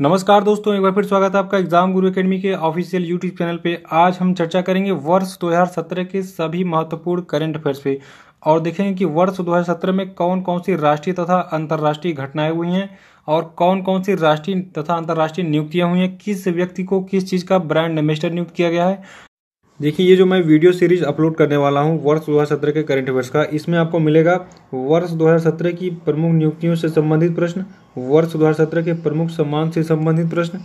नमस्कार दोस्तों एक बार फिर स्वागत है आपका एग्जाम गुरु एकेडमी के ऑफिशियल यूट्यूब चैनल पे आज हम चर्चा करेंगे वर्ष 2017 के सभी महत्वपूर्ण करंट अफेयर्स पे और देखेंगे कि वर्ष 2017 में कौन कौन सी राष्ट्रीय तथा अंतर्राष्ट्रीय घटनाएं हुई हैं और कौन कौन सी राष्ट्रीय तथा अंतर्राष्ट्रीय नियुक्तियां हुई हैं किस व्यक्ति को किस चीज़ का ब्रांड एम्बेस्टर नियुक्त किया गया है देखिए ये जो मैं वीडियो सीरीज अपलोड करने वाला हूँ वर्ष 2017 के करंट अफेयर्स का इसमें आपको मिलेगा वर्ष 2017 की प्रमुख नियुक्तियों से संबंधित प्रश्न वर्ष 2017 के प्रमुख सम्मान से संबंधित प्रश्न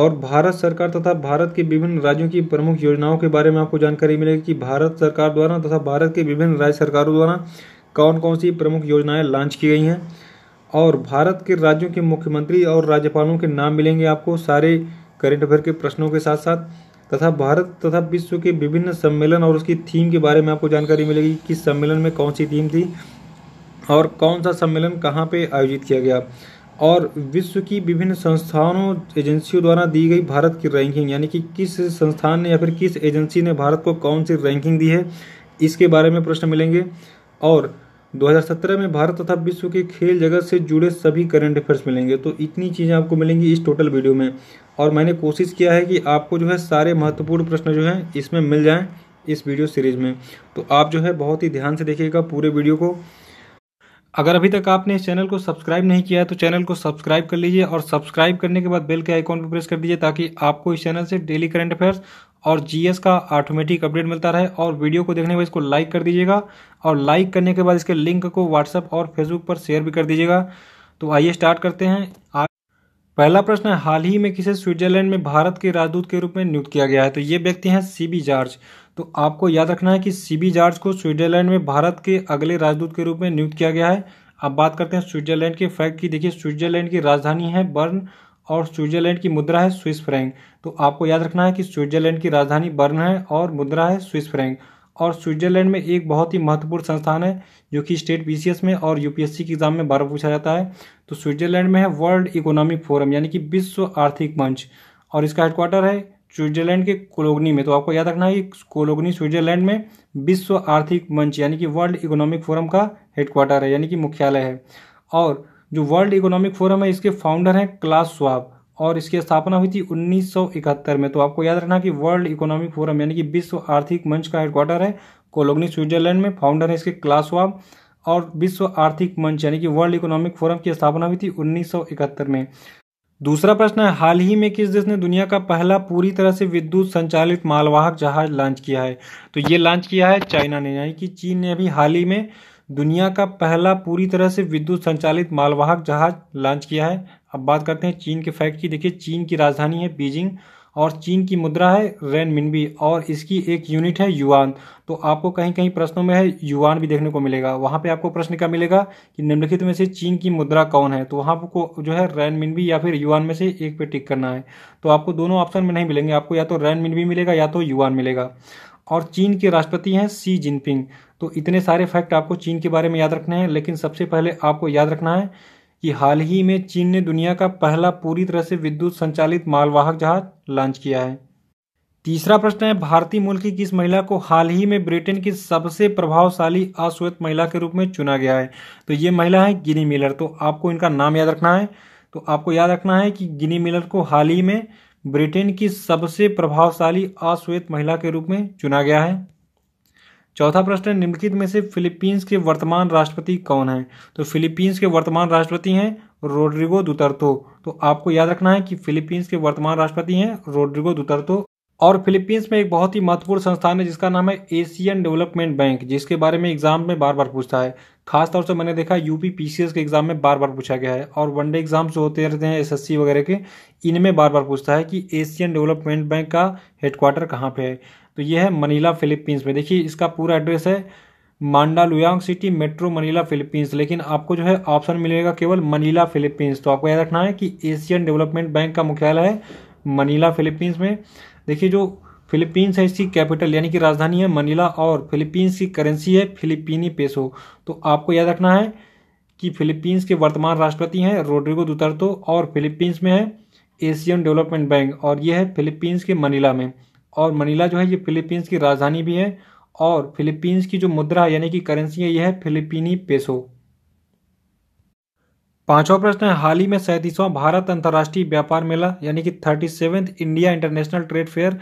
और भारत सरकार तथा भारत के विभिन्न राज्यों की प्रमुख योजनाओं के बारे में आपको जानकारी मिलेगी कि भारत सरकार द्वारा तथा भारत के विभिन्न राज्य सरकारों द्वारा कौन कौन सी प्रमुख योजनाएँ लॉन्च की गई हैं और भारत के राज्यों के मुख्यमंत्री और राज्यपालों के नाम मिलेंगे आपको सारे करंट अफेयर के प्रश्नों के साथ साथ तथा भारत तथा विश्व के विभिन्न सम्मेलन और उसकी थीम के बारे में आपको जानकारी मिलेगी कि सम्मेलन में कौन सी थीम थी और कौन सा सम्मेलन कहाँ पे आयोजित किया गया और विश्व की विभिन्न संस्थानों एजेंसियों द्वारा दी गई भारत की रैंकिंग यानी कि किस संस्थान ने या फिर किस एजेंसी ने भारत को कौन सी रैंकिंग दी है इसके बारे में प्रश्न मिलेंगे और 2017 में भारत तथा विश्व के खेल जगत से जुड़े सभी करंट अफेयर्स मिलेंगे तो इतनी चीज़ें आपको मिलेंगी इस टोटल वीडियो में और मैंने कोशिश किया है कि आपको जो है सारे महत्वपूर्ण प्रश्न जो हैं इसमें मिल जाएं इस वीडियो सीरीज में तो आप जो है बहुत ही ध्यान से देखिएगा पूरे वीडियो को अगर अभी तक आपने इस चैनल को सब्सक्राइब नहीं किया है तो चैनल को सब्सक्राइब कर लीजिए और सब्सक्राइब करने के बाद बेल के आइकॉन पर प्रेस कर दीजिए ताकि आपको इस चैनल से डेली करंट अफेयर्स और जीएस का ऑटोमेटिक अपडेट मिलता रहे और वीडियो को देखने के बाद इसको लाइक कर दीजिएगा और लाइक करने के बाद इसके लिंक को व्हाट्सअप और फेसबुक पर शेयर भी कर दीजिएगा तो आइए स्टार्ट करते हैं पहला प्रश्न है हाल ही में किसे स्विट्जरलैंड में भारत के राजदूत के रूप में नियुक्त किया गया है तो ये व्यक्ति हैं सीबी जॉर्ज तो आपको याद रखना है कि सीबी जॉर्ज को स्विट्जरलैंड में भारत के अगले राजदूत के रूप में नियुक्त किया गया है अब बात करते हैं स्विट्जरलैंड के फैक्ट की देखिए स्विट्जरलैंड की राजधानी है बर्न और स्विट्जरलैंड की मुद्रा है स्विस फ्रैंक तो आपको याद रखना है कि स्विट्जरलैंड की राजधानी बर्न है और मुद्रा है स्विस फ्रैंक और स्विट्जरलैंड में एक बहुत ही महत्वपूर्ण संस्थान है जो कि स्टेट पी में और यू के एग्जाम में बार पूछा जाता है तो स्विट्जरलैंड में है वर्ल्ड इकोनॉमिक फोरम यानी कि विश्व आर्थिक मंच और इसका हेडक्वार्टर है स्विट्जरलैंड के कोलोगनी में तो आपको याद रखना है कि कोलोगनी स्विट्जरलैंड में विश्व आर्थिक मंच यानी कि वर्ल्ड इकोनॉमिक फोरम का हेडक्वार्टर है यानी कि मुख्यालय है और जो वर्ल्ड इकोनॉमिक फोरम है इसके फाउंडर हैं क्लास स्वाब और इसकी स्थापना हुई थी 1971 में तो आपको याद रखना कि वर्ल्ड इकोनॉमिक फोरम यानी कि विश्व आर्थिक मंच का हेडक्वार्टर है कोलोगनी स्विट्जरलैंड में फाउंडर है इसके वाब और विश्व आर्थिक मंच यानी कि वर्ल्ड इकोनॉमिक फोरम की स्थापना हुई थी 1971 में दूसरा प्रश्न है हाल ही में किस देश ने दुनिया का पहला पूरी तरह से विद्युत संचालित मालवाहक जहाज लॉन्च किया है तो ये लॉन्च किया है चाइना ने यानी कि चीन ने अभी हाल ही में दुनिया का पहला पूरी तरह से विद्युत संचालित मालवाहक जहाज लॉन्च किया है अब बात करते हैं चीन के फैक्ट की देखिए चीन की राजधानी है बीजिंग और चीन की मुद्रा है रेन मिनबी और इसकी एक यूनिट है युआन तो आपको कहीं कहीं प्रश्नों में है युआन भी देखने को मिलेगा वहाँ पे आपको प्रश्न क्या मिलेगा कि निम्नलिखित में से चीन की मुद्रा कौन है तो वहाँ आपको जो है रैन मिनबी या फिर युआन में से एक पे टिक करना है तो आपको दोनों ऑप्शन में नहीं मिलेंगे आपको या तो रैन मिनबी मिलेगा या तो युआन मिलेगा और चीन के राष्ट्रपति हैं सी जिनपिंग तो इतने सारे फैक्ट आपको चीन के बारे में याद रखने हैं लेकिन सबसे पहले आपको याद रखना है कि हाल ही में चीन ने दुनिया का पहला पूरी तरह से विद्युत संचालित मालवाहक जहाज लॉन्च किया है तीसरा प्रश्न है भारतीय मूल की किस महिला को हाल ही में ब्रिटेन की सबसे प्रभावशाली अश्वेत महिला के रूप में चुना गया है तो ये महिला है गिनी मिलर तो आपको इनका नाम याद रखना है तो आपको याद रखना है कि गिनी मिलर को हाल ही में ब्रिटेन की सबसे प्रभावशाली अश्वेत महिला के रूप में चुना गया है चौथा प्रश्न है निम्नलिखित में से फिलीपींस के वर्तमान राष्ट्रपति कौन हैं तो फिलीपींस के वर्तमान राष्ट्रपति हैं रोड्रिगो दुतर्तो तो आपको याद रखना है कि फिलीपींस के वर्तमान राष्ट्रपति हैं रोड्रिगो दुतर्तो और फिलीपींस में एक बहुत ही महत्वपूर्ण संस्थान है जिसका नाम है एशियन डेवलपमेंट बैंक जिसके बारे में एग्जाम में बार बार पूछता है खासतौर से मैंने देखा यूपी पीसीएस के एग्जाम में बार बार पूछा गया है और वनडे एग्जाम जो होते रहते हैं एसएससी वगैरह के इनमें बार बार पूछता है कि एशियन डेवलपमेंट बैंक का हेडक्वार्टर कहाँ पे है तो ये है मनीला फिलीपींस में देखिए इसका पूरा एड्रेस है Mandaluyong city metro Manila Philippines लेकिन आपको जो है ऑप्शन मिलेगा केवल मनीला फिलीपींस तो आपको याद रखना है कि एशियन डेवलपमेंट बैंक का मुख्यालय है मनीला फिलीपींस में देखिए जो फिलीपींस है इसकी कैपिटल यानी कि राजधानी है मनीला और फिलीपींस की करेंसी है फिलीपीनी पेसो तो आपको याद रखना है कि फिलीपींस के वर्तमान राष्ट्रपति हैं रोड्रिगो दुतर्तो और फिलीपींस में है एशियन डेवलपमेंट बैंक और ये है फिलीपींस के मनीला में और मनीला जो है ये फिलीपींस की राजधानी भी है और फिलीपींस की जो मुद्रा यानी कि करेंसी है यह है फिलीपीनी पेसो पांचवा प्रश्न है हाल ही में सैंतीसवां भारत अंतर्राष्ट्रीय व्यापार मेला यानी कि thirty seventh India international trade fair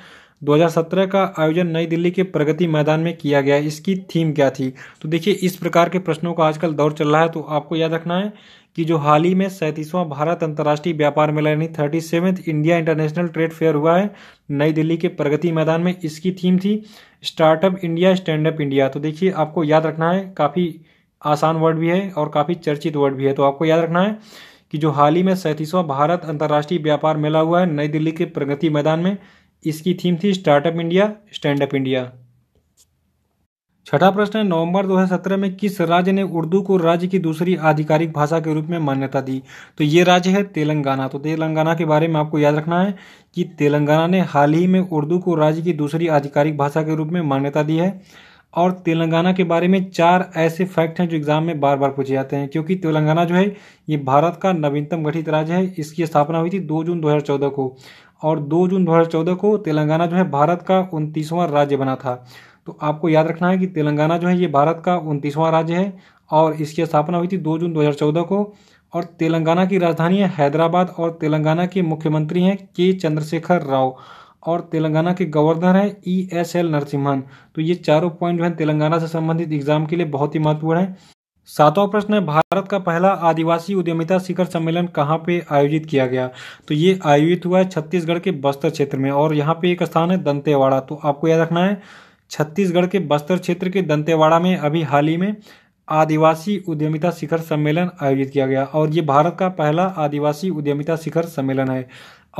2017 का आयोजन नई दिल्ली के प्रगति मैदान में किया गया इसकी थीम क्या थी तो देखिए इस प्रकार के प्रश्नों का आजकल दौर चल रहा है तो आपको याद रखना है कि जो हाल ही में सैंतीसवां भारत अंतर्राष्ट्रीय व्यापार मेला यानी thirty seventh India international trade fair हुआ है नई दिल्ली के प्रगति मैदान में इसकी थीम थी startup India stand up India तो देखिए आपको याद रखना है काफ़ी आसान वर्ड भी है और काफ़ी चर्चित वर्ड भी है तो आपको याद रखना है कि जो हाल ही में सैंतीसवां भारत अंतर्राष्ट्रीय व्यापार मेला हुआ है नई दिल्ली के प्रगति मैदान में इसकी थीम थी startup India stand up India छठा प्रश्न है नवंबर 2017 में किस राज्य ने उर्दू को राज्य की दूसरी आधिकारिक भाषा के रूप में मान्यता दी तो ये राज्य है तेलंगाना तो तेलंगाना के बारे में आपको याद रखना है कि तेलंगाना ने हाल ही में उर्दू को राज्य की दूसरी आधिकारिक भाषा के रूप में मान्यता दी है और तेलंगाना के बारे में चार ऐसे फैक्ट हैं जो एग्जाम में बार बार पूछे जाते हैं क्योंकि तेलंगाना जो है ये भारत का नवीनतम गठित राज्य है इसकी स्थापना हुई थी 2 जून 2014 को और 2 जून 2014 को तेलंगाना जो है भारत का उनतीसवां राज्य बना था तो आपको याद रखना है कि तेलंगाना जो है ये भारत का उनतीसवां राज्य है और इसकी स्थापना हुई थी 2 जून 2014 को और तेलंगाना की राजधानी है हैदराबाद और तेलंगाना के मुख्यमंत्री हैं के चंद्रशेखर राव और तेलंगाना के गवर्नर हैं ई एस एल नरसिम्हन तो ये चारों पॉइंट जो है तेलंगाना से संबंधित एग्जाम के लिए बहुत ही महत्वपूर्ण है सातवां प्रश्न है भारत का पहला आदिवासी उद्यमिता शिखर सम्मेलन कहाँ पे आयोजित किया गया तो ये आयोजित हुआ है छत्तीसगढ़ के बस्तर क्षेत्र में और यहाँ पे एक स्थान है दंतेवाड़ा तो आपको याद रखना है छत्तीसगढ़ के बस्तर क्षेत्र के दंतेवाड़ा में अभी हाल ही में आदिवासी उद्यमिता शिखर सम्मेलन आयोजित किया गया और ये भारत का पहला आदिवासी उद्यमिता शिखर सम्मेलन है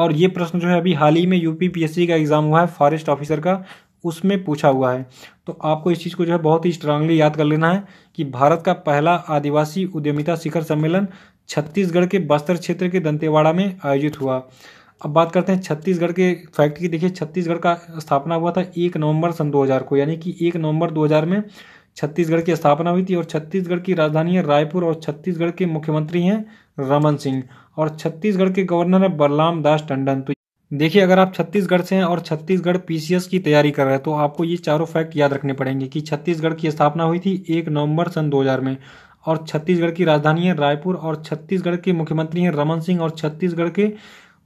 और ये प्रश्न जो है अभी हाल ही में यूपी पीएससी का एग्जाम हुआ है फॉरेस्ट ऑफिसर का उसमें पूछा हुआ है तो आपको इस चीज़ को जो है बहुत ही स्ट्रांगली याद कर लेना है कि भारत का पहला आदिवासी उद्यमिता शिखर सम्मेलन छत्तीसगढ़ के बस्तर क्षेत्र के दंतेवाड़ा में आयोजित हुआ अब बात करते हैं छत्तीसगढ़ के फैक्ट की देखिए छत्तीसगढ़ का स्थापना हुआ था एक नवंबर सन 2000 को यानी कि एक नवंबर 2000 में छत्तीसगढ़ की स्थापना हुई थी और छत्तीसगढ़ की राजधानी है रायपुर और छत्तीसगढ़ के मुख्यमंत्री हैं रमन सिंह और छत्तीसगढ़ के गवर्नर है बलराम दास टंडन तो देखिए अगर आप छत्तीसगढ़ से हैं और छत्तीसगढ़ पीसीएस की तैयारी कर रहे हैं तो आपको ये चारों फैक्ट याद रखने पड़ेंगे कि छत्तीसगढ़ की स्थापना हुई थी एक नवंबर सन 2000 में और छत्तीसगढ़ की राजधानी है रायपुर और छत्तीसगढ़ के मुख्यमंत्री हैं रमन सिंह और छत्तीसगढ़ के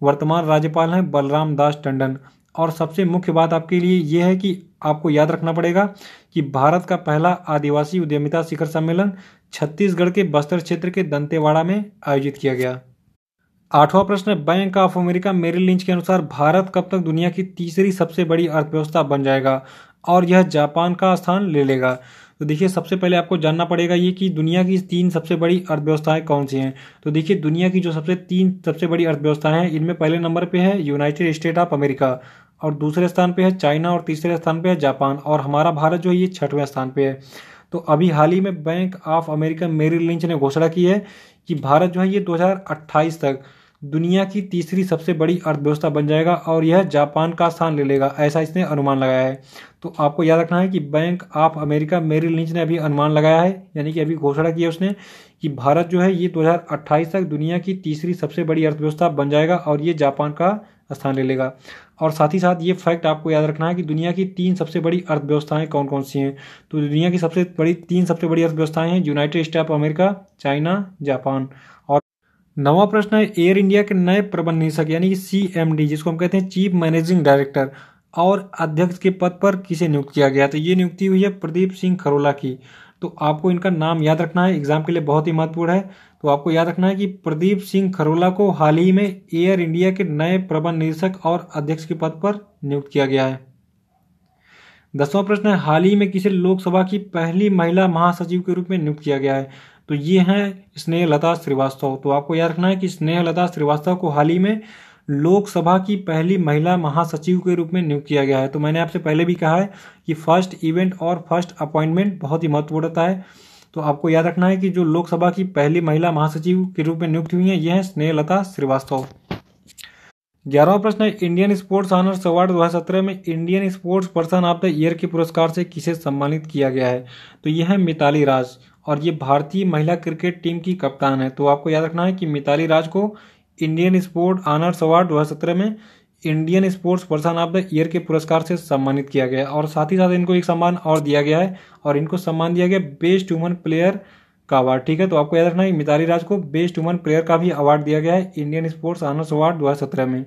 वर्तमान राज्यपाल हैं बलराम दास टंडन और सबसे मुख्य बात आपके लिए यह है कि आपको याद रखना पड़ेगा कि भारत का पहला आदिवासी उद्यमिता शिखर सम्मेलन छत्तीसगढ़ के बस्तर क्षेत्र के दंतेवाड़ा में आयोजित किया गया आठवां प्रश्न Bank of America Merrill Lynch के अनुसार भारत कब तक दुनिया की तीसरी सबसे बड़ी अर्थव्यवस्था बन जाएगा और यह जापान का स्थान ले लेगा तो देखिए सबसे पहले आपको जानना पड़ेगा ये कि दुनिया की तीन सबसे बड़ी अर्थव्यवस्थाएं कौन सी हैं तो देखिए दुनिया की जो सबसे तीन सबसे बड़ी अर्थव्यवस्थाएं हैं इनमें पहले नंबर पे है यूनाइटेड स्टेट ऑफ अमेरिका और दूसरे स्थान पे है चाइना और तीसरे स्थान पे है जापान और हमारा भारत जो है ये छठवें स्थान पे है तो अभी हाल ही में Bank of America Merrill Lynch ने घोषणा की है कि भारत जो है ये दो तक दुनिया की तीसरी सबसे बड़ी अर्थव्यवस्था बन जाएगा और यह जापान का स्थान ले लेगा ऐसा इसने अनुमान लगाया है तो आपको याद रखना है कि Bank of America Merrill Lynch ने अभी अनुमान लगाया है यानी कि अभी घोषणा की है उसने कि भारत जो है ये 2028 तक दुनिया की तीसरी सबसे बड़ी अर्थव्यवस्था बन जाएगा और ये जापान का स्थान ले लेगा और साथ ही साथ ये फैक्ट आपको याद रखना है कि दुनिया की तीन सबसे बड़ी अर्थव्यवस्थाएं कौन कौन सी हैं तो दुनिया की सबसे बड़ी तीन सबसे बड़ी अर्थव्यवस्थाएं हैं United State of America China Japan और नवा प्रश्न है एयर इंडिया के नए प्रबंध निदेशक यानी कि सी जिसको हम कहते हैं चीफ मैनेजिंग डायरेक्टर और अध्यक्ष के पद पर किसे नियुक्त किया गया तो ये नियुक्ति हुई है प्रदीप सिंह खरोला की तो आपको इनका नाम याद रखना है एग्जाम के लिए बहुत ही महत्वपूर्ण है तो आपको याद रखना है कि प्रदीप सिंह खरोला को हाल ही में एयर इंडिया के नए प्रबंध निदेशक और अध्यक्ष के पद पर नियुक्त किया गया है दसवां प्रश्न है हाल ही में किसे लोकसभा की पहली महिला महासचिव के रूप में नियुक्त किया गया है तो ये हैं स्नेहलता श्रीवास्तव तो आपको याद रखना है कि स्नेहलता श्रीवास्तव को हाल ही में लोकसभा की पहली महिला महासचिव के रूप में नियुक्त किया गया है तो मैंने आपसे पहले भी कहा है कि फर्स्ट इवेंट और फर्स्ट अपॉइंटमेंट बहुत ही महत्वपूर्ण होता है तो आपको याद रखना है कि जो लोकसभा की पहली महिला महासचिव के रूप में नियुक्त हुई हैं यह है स्नेहलता श्रीवास्तव ग्यारहवा प्रश्न है इंडियन स्पोर्ट्स ऑनर्स अवार्ड दो हज़ार सत्रह में Indian sports person of the year के पुरस्कार से किसे सम्मानित किया गया है तो यह है मिताली राज और ये भारतीय महिला क्रिकेट टीम की कप्तान है तो आपको याद रखना है कि मिताली राज को इंडियन स्पोर्ट आनर्स अवार्ड दो में Indian sports person of the year के पुरस्कार से सम्मानित किया गया और साथ ही साथ इनको एक सम्मान और दिया गया है और इनको सम्मान दिया गया बेस्ट वुमन प्लेयर का अवार्ड ठीक है तो आपको याद रखना है मिताली राज को बेस्ट वुमन प्लेयर का भी अवार्ड दिया गया है इंडियन स्पोर्ट्स आनर्स अवार्ड दो में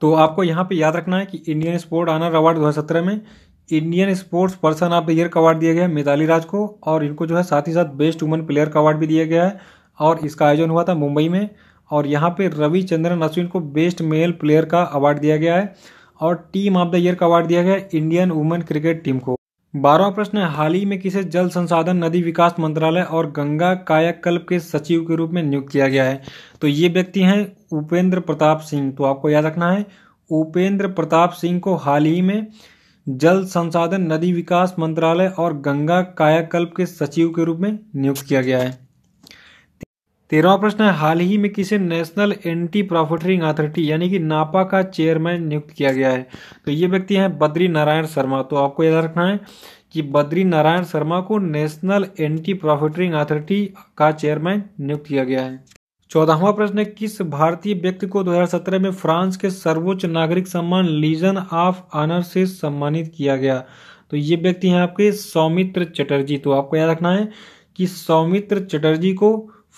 तो आपको यहाँ पे याद रखना है कि इंडियन स्पोर्ट आनर अवार्ड दो में Indian sports person of the year का अवार्ड दिया गया है मिताली राज को और इनको जो है साथ ही साथ बेस्ट वुमन प्लेयर का अवार्ड भी दिया गया है और इसका आयोजन हुआ था मुंबई में और यहाँ पे रविचंद्रन अश्विन को बेस्ट मेल प्लेयर का अवार्ड दिया गया है और टीम ऑफ द ईयर का अवार्ड दिया गया इंडियन वुमेन क्रिकेट टीम को बारहवा प्रश्न हाल ही में किसे जल संसाधन नदी विकास मंत्रालय और गंगा कायाकल्प के सचिव के रूप में नियुक्त किया गया है तो ये व्यक्ति हैं उपेंद्र प्रताप सिंह तो आपको याद रखना है उपेंद्र प्रताप सिंह को हाल ही में जल संसाधन नदी विकास मंत्रालय और गंगा कायाकल्प के सचिव के रूप में नियुक्त किया गया है तेरहवा प्रश्न है हाल ही में किसे नेशनल एंटी प्रॉफिटरिंग अथॉरिटी यानी कि नापा का चेयरमैन नियुक्त किया गया है तो ये व्यक्ति हैं बद्री नारायण शर्मा तो आपको याद रखना है कि बद्री नारायण शर्मा को नेशनल एंटी प्रॉफिटरिंग अथॉरिटी का चेयरमैन नियुक्त किया गया है चौदहवा प्रश्न है किस भारतीय व्यक्ति को 2017 में फ्रांस के सर्वोच्च नागरिक सम्मान लीजन ऑफ ऑनर से सम्मानित किया गया तो ये व्यक्ति हैं आपके सौमित्र चटर्जी तो आपको याद रखना है कि सौमित्र चटर्जी को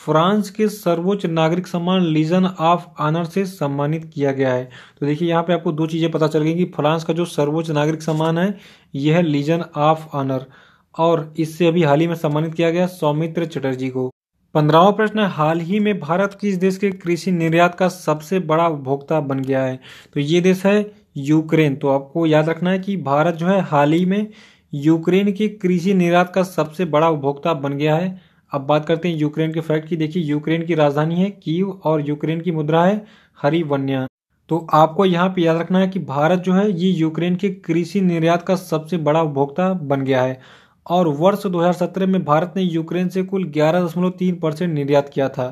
फ्रांस के सर्वोच्च नागरिक सम्मान लीजन ऑफ ऑनर से सम्मानित किया गया है तो देखिए यहाँ पे आपको दो चीज़ें पता चल गई कि फ्रांस का जो सर्वोच्च नागरिक सम्मान है यह है लीजन ऑफ ऑनर और इससे अभी हाल ही में सम्मानित किया गया सौमित्र चटर्जी को पंद्रहवा प्रश्न हाल ही में भारत किस देश के कृषि निर्यात का सबसे बड़ा उपभोक्ता बन गया है तो ये देश है यूक्रेन तो आपको याद रखना है कि भारत जो है हाल ही में यूक्रेन के कृषि निर्यात का सबसे बड़ा उपभोक्ता बन गया है अब बात करते हैं यूक्रेन के फैक्ट की देखिए यूक्रेन की राजधानी है कीव और यूक्रेन की मुद्रा है हरी वन्या तो आपको यहाँ पे याद रखना है कि भारत जो है ये यूक्रेन के कृषि निर्यात का सबसे बड़ा उपभोक्ता बन गया है और वर्ष 2017 में भारत ने यूक्रेन से कुल 11.3 परसेंट निर्यात किया था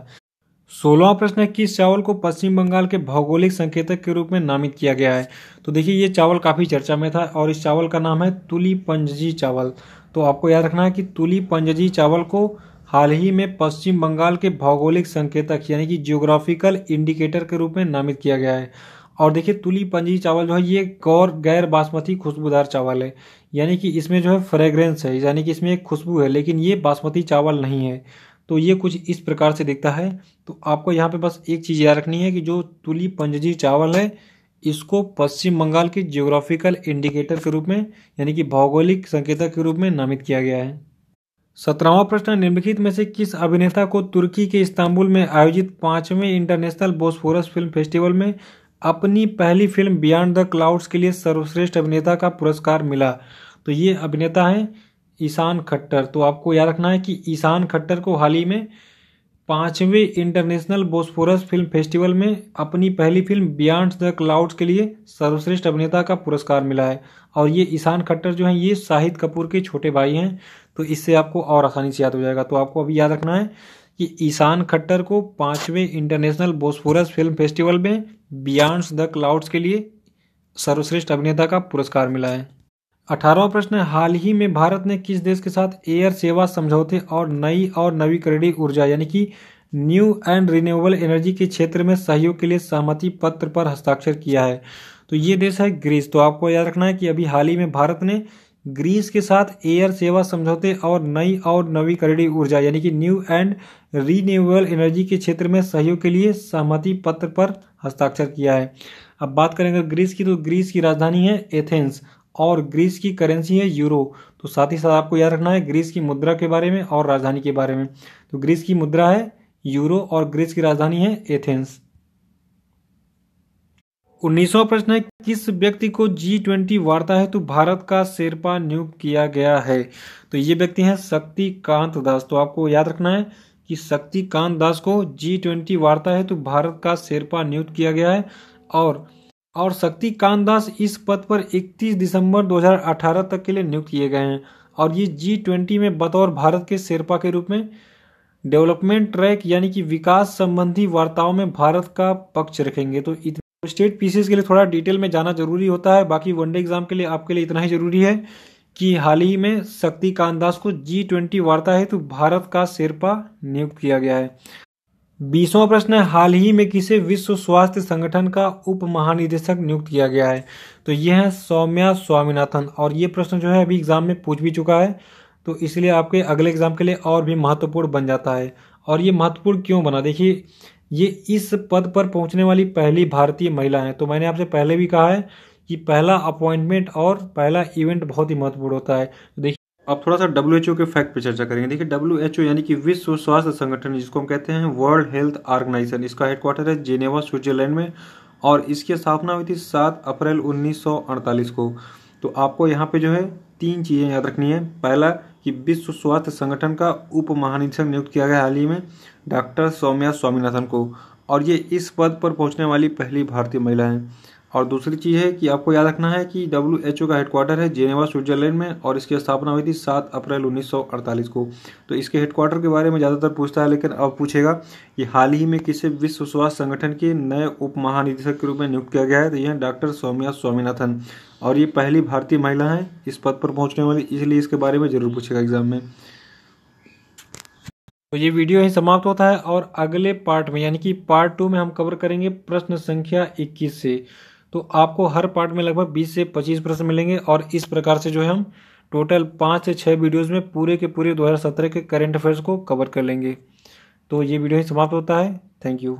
सोलवा प्रश्न है कि चावल को पश्चिम बंगाल के भौगोलिक संकेतक के रूप में नामित किया गया है तो देखिए ये चावल काफ़ी चर्चा में था और इस चावल का नाम है तुली पंजी चावल तो आपको याद रखना है कि तुली पंजी चावल को हाल ही में पश्चिम बंगाल के भौगोलिक संकेतक यानी कि जियोग्राफिकल इंडिकेटर के रूप में नामित किया गया है और देखिए तुली पंजी चावल जो है ये गौर गैर बासमती खुशबूदार चावल है यानी कि इसमें जो है फ्रेगरेंस है यानी कि इसमें एक खुशबू है लेकिन ये बासमती चावल नहीं है तो ये कुछ इस प्रकार से दिखता है तो आपको यहाँ पे बस एक चीज़ याद रखनी है कि जो तुली पंजी चावल है इसको पश्चिम बंगाल के जियोग्राफिकल इंडिकेटर के रूप में यानी कि भौगोलिक संकेतक के रूप में नामित किया गया है सत्रहवा प्रश्न निम्नलिखित में से किस अभिनेता को तुर्की के इस्तांबुल में आयोजित पांचवें इंटरनेशनल बोस्फोरस फिल्म फेस्टिवल में अपनी पहली फिल्म बियॉन्ड द क्लाउड्स के लिए सर्वश्रेष्ठ अभिनेता का पुरस्कार मिला तो ये अभिनेता हैं ईशान खट्टर तो आपको याद रखना है कि ईशान खट्टर को हाल ही में पाँचवें इंटरनेशनल बोस्फोरस फिल्म फेस्टिवल में अपनी पहली फिल्म बियॉन्ड द क्लाउड्स के लिए सर्वश्रेष्ठ अभिनेता का पुरस्कार मिला है और ये ईशान खट्टर जो हैं ये शाहिद कपूर के छोटे भाई हैं तो इससे आपको और आसानी से याद हो जाएगा तो आपको अभी याद रखना है कि ईशान खट्टर को पाँचवें इंटरनेशनल बोस्फोरस फिल्म फेस्टिवल में बियॉन्ड्स द क्लाउड्स के लिए सर्वश्रेष्ठ अभिनेता का पुरस्कार मिला है अठारहवा प्रश्न हाल ही में भारत ने किस देश के साथ एयर सेवा समझौते और नई और नवीकरणीय ऊर्जा यानी कि न्यू एंड रिन्यूएबल एनर्जी के क्षेत्र में सहयोग के लिए सहमति पत्र पर हस्ताक्षर किया है तो ये देश है ग्रीस तो आपको याद रखना है कि अभी हाल ही में भारत ने ग्रीस के साथ एयर सेवा समझौते और नई और नवीकरणीय ऊर्जा यानी कि न्यू एंड रीन्यूएबल एनर्जी के क्षेत्र में सहयोग के लिए सहमति पत्र पर हस्ताक्षर किया है अब बात करें अगर ग्रीस की तो ग्रीस की राजधानी है एथेंस और ग्रीस की करेंसी है यूरो तो साथ ही साथ आपको याद रखना है ग्रीस की मुद्रा के बारे में और राजधानी के बारे में तो ग्रीस की मुद्रा है यूरो और ग्रीस की राजधानी है एथेंस उन्नीसवा प्रश्न है किस व्यक्ति को जी ट्वेंटी वार्ता है तो भारत का शेरपा नियुक्त किया गया है तो ये व्यक्ति हैं शक्तिकांत दास तो आपको याद रखना है कि शक्तिकांत दास को जी ट्वेंटी वार्ता है तो भारत का शेरपा नियुक्त किया गया है और और शक्तिकांत दास इस पद पर 31 दिसंबर 2018 तक के लिए नियुक्त किए गए हैं और ये जी ट्वेंटी में बतौर भारत के शेरपा के रूप में डेवलपमेंट ट्रैक यानी कि विकास संबंधी वार्ताओं में भारत का पक्ष रखेंगे तो इतने स्टेट पीसीएस के लिए थोड़ा डिटेल में जाना जरूरी होता है बाकी वनडे एग्जाम के लिए आपके लिए इतना ही जरूरी है कि हाल ही में शक्तिकांत दास को जी ट्वेंटी वार्ता हेतु भारत का शेरपा नियुक्त किया गया है बीसवा प्रश्न है हाल ही में किसे विश्व स्वास्थ्य संगठन का उप महानिदेशक नियुक्त किया गया है तो यह है सौम्या स्वामीनाथन और ये प्रश्न जो है अभी एग्जाम में पूछ भी चुका है तो इसलिए आपके अगले एग्जाम के लिए और भी महत्वपूर्ण बन जाता है और ये महत्वपूर्ण क्यों बना देखिए ये इस पद पर पहुंचने वाली पहली भारतीय महिला है तो मैंने आपसे पहले भी कहा है कि पहला अपॉइंटमेंट और पहला इवेंट बहुत ही महत्वपूर्ण होता है तो देखिए अब थोड़ा सा डब्ल्यू के फैक्ट पर चर्चा करेंगे देखिए डब्ल्यू एच ओ यानी कि विश्व स्वास्थ्य संगठन जिसको हम कहते हैं वर्ल्ड हेल्थ ऑर्गेनाइजेशन इसका हेडक्वार्टर है जेनेवा स्विट्जरलैंड में और इसकी स्थापना हुई थी सात अप्रैल उन्नीस को तो आपको यहाँ पे जो है तीन चीज़ें याद रखनी है पहला कि विश्व स्वास्थ्य संगठन का उप महानिरीक्षक नियुक्त किया गया हाल ही में डॉक्टर सौम्या स्वामीनाथन को और ये इस पद पर पहुंचने वाली पहली भारतीय महिला हैं और दूसरी चीज़ है कि आपको याद रखना है कि डब्ल्यू एच ओ का हेडक्वार्टर है जेनेवा स्विट्जरलैंड में और इसकी स्थापना हुई थी सात अप्रैल 1948 को तो इसके हेडक्वार्टर के बारे में ज़्यादातर पूछता है लेकिन अब पूछेगा कि हाल ही में किसे विश्व स्वास्थ्य संगठन के नए उप महानिदेशक के रूप में नियुक्त किया गया है तो यह डॉक्टर सौम्या स्वामीनाथन और ये पहली भारतीय महिला हैं इस पद पर पहुँचने वाली इसलिए इसके बारे में ज़रूर पूछेगा एग्जाम में तो ये वीडियो ही समाप्त होता है और अगले पार्ट में यानी कि पार्ट टू में हम कवर करेंगे प्रश्न संख्या 21 से तो आपको हर पार्ट में लगभग 20 से 25 प्रश्न मिलेंगे और इस प्रकार से जो है हम टोटल पाँच से छः वीडियोज़ में पूरे के पूरे दो के करेंट अफेयर्स को कवर कर लेंगे तो ये वीडियो ही समाप्त होता है थैंक यू